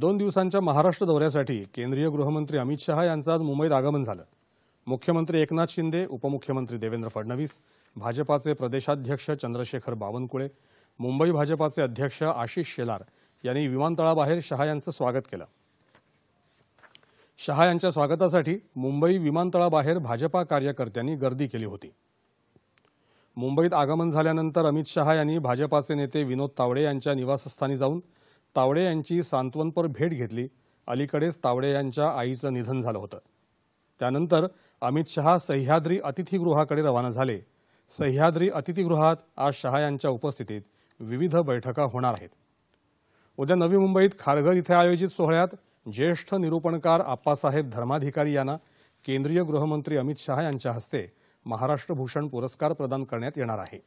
दोन दिवसांच्या महाराष्ट्र दौऱ्यासाठी केंद्रीय गृहमंत्री अमित शहा यांचं आज मुंबईत आगमन झालं मुख्यमंत्री एकनाथ शिंदे उपमुख्यमंत्री देवेंद्र फडणवीस भाजपाचे प्रदेशाध्यक्ष चंद्रशेखर बावनकुळे मुंबई भाजपाचे अध्यक्ष आशिष शेलार यांनी विमानतळाबाहेर शहा यांचं स्वागत केलं शहा यांच्या स्वागतासाठी मुंबई विमानतळाबाहेर भाजपा कार्यकर्त्यांनी गर्दी केली होती मुंबईत आगमन झाल्यानंतर अमित शहा यांनी भाजपाचे नेते विनोद तावडे यांच्या निवासस्थानी जाऊन तावडे यांची सांत्वनपर भेट घेतली अलीकडेच तावडे यांच्या आईचं निधन झालं होतं त्यानंतर अमित शहा सह्याद्री अतिथीगृहाकडे रवाना झाले सह्याद्री अतिथीगृहात आज शहा यांच्या उपस्थितीत विविध बैठका होणार आहेत उद्या नवी मुंबईत खारघर इथे आयोजित सोहळ्यात ज्येष्ठ निरूपणकार आप्पासाहेब धर्माधिकारी यांना केंद्रीय गृहमंत्री अमित शहा यांच्या हस्ते महाराष्ट्र भूषण पुरस्कार प्रदान करण्यात येणार आहे